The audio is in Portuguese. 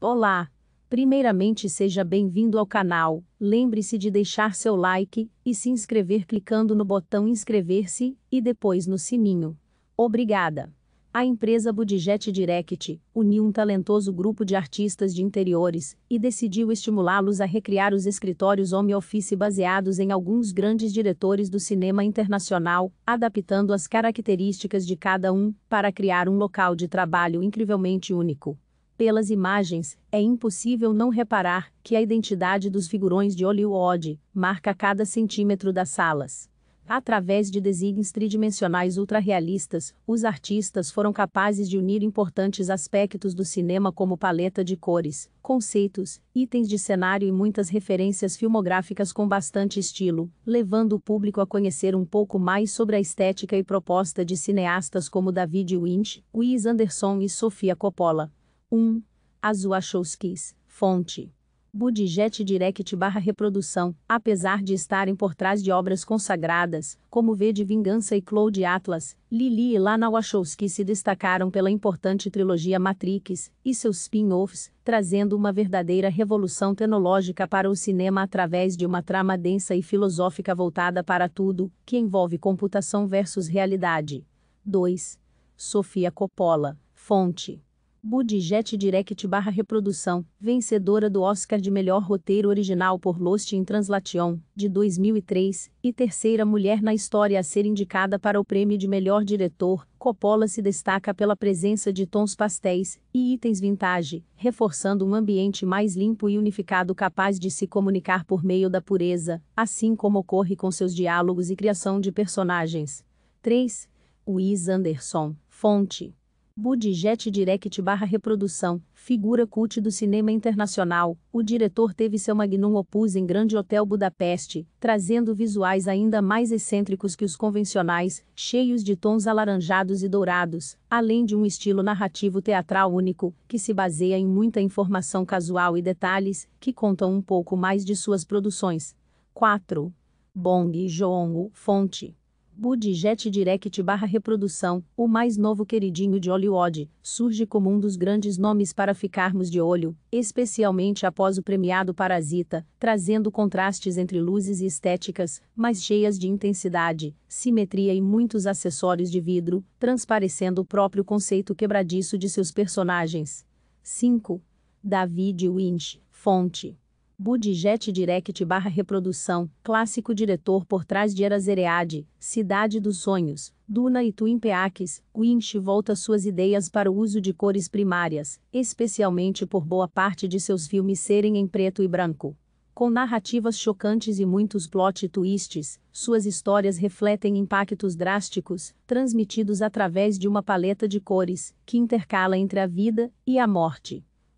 Olá! Primeiramente seja bem-vindo ao canal, lembre-se de deixar seu like e se inscrever clicando no botão inscrever-se e depois no sininho. Obrigada! A empresa Budget Direct uniu um talentoso grupo de artistas de interiores e decidiu estimulá-los a recriar os escritórios home office baseados em alguns grandes diretores do cinema internacional, adaptando as características de cada um para criar um local de trabalho incrivelmente único. Pelas imagens, é impossível não reparar que a identidade dos figurões de Hollywood marca cada centímetro das salas. Através de designs tridimensionais ultra-realistas, os artistas foram capazes de unir importantes aspectos do cinema como paleta de cores, conceitos, itens de cenário e muitas referências filmográficas com bastante estilo, levando o público a conhecer um pouco mais sobre a estética e proposta de cineastas como David Lynch, Wes Anderson e Sofia Coppola. 1. Azul Achowskis, fonte. Budget Direct barra reprodução, apesar de estarem por trás de obras consagradas, como V de Vingança e Cloud Atlas, Lili e Lana Wachowski se destacaram pela importante trilogia Matrix e seus spin-offs, trazendo uma verdadeira revolução tecnológica para o cinema através de uma trama densa e filosófica voltada para tudo, que envolve computação versus realidade. 2. Sofia Coppola, fonte. Budget Direct barra reprodução, vencedora do Oscar de melhor roteiro original por Lost in Translation, de 2003, e terceira mulher na história a ser indicada para o prêmio de melhor diretor, Coppola se destaca pela presença de tons pastéis e itens vintage, reforçando um ambiente mais limpo e unificado capaz de se comunicar por meio da pureza, assim como ocorre com seus diálogos e criação de personagens. 3. Wes Anderson, fonte Budget Direct barra reprodução, figura cult do cinema internacional, o diretor teve seu magnum opus em Grande Hotel Budapeste, trazendo visuais ainda mais excêntricos que os convencionais, cheios de tons alaranjados e dourados, além de um estilo narrativo teatral único, que se baseia em muita informação casual e detalhes, que contam um pouco mais de suas produções. 4. Bong Joon-ho, fonte Budjet Direct barra reprodução, o mais novo queridinho de Hollywood, surge como um dos grandes nomes para ficarmos de olho, especialmente após o premiado Parasita, trazendo contrastes entre luzes e estéticas, mas cheias de intensidade, simetria e muitos acessórios de vidro, transparecendo o próprio conceito quebradiço de seus personagens. 5. David Winch, fonte. Budjet Direct barra reprodução, clássico diretor por trás de Erasereade, Cidade dos Sonhos, Duna e Twin Peaks, Winch volta suas ideias para o uso de cores primárias, especialmente por boa parte de seus filmes serem em preto e branco. Com narrativas chocantes e muitos plot twists, suas histórias refletem impactos drásticos, transmitidos através de uma paleta de cores, que intercala entre a vida e a morte.